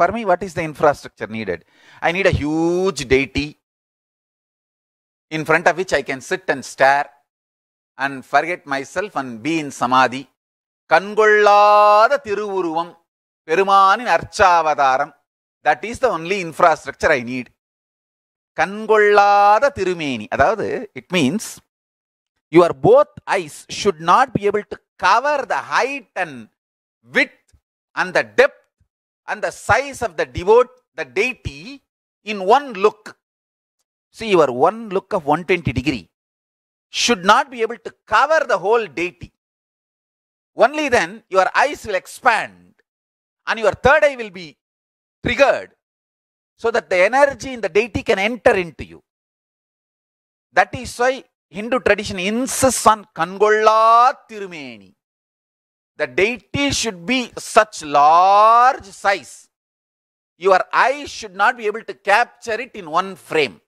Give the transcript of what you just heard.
For me, what is the infrastructure needed? I need a huge deity in front of which I can sit and stare and forget myself and be in samadhi. கண்கொள்ளாத திருவுருவம் பெருமானின் அர்ச்சாவதாரம் that is the only infrastructure I need tirumeni திருமேனி அதாவது it means both both should not be able to cover the height and and and the depth and the size of the devote, the deity in one look. See, your one look of 120 degree should not be able to cover the whole deity. Only then your eyes will expand and your third eye will be triggered so that the energy in the deity can enter into you. That is why Hindu tradition insists on Kangolla Tirumeni. The deity should be such large size. Your eye should not be able to capture it in one frame.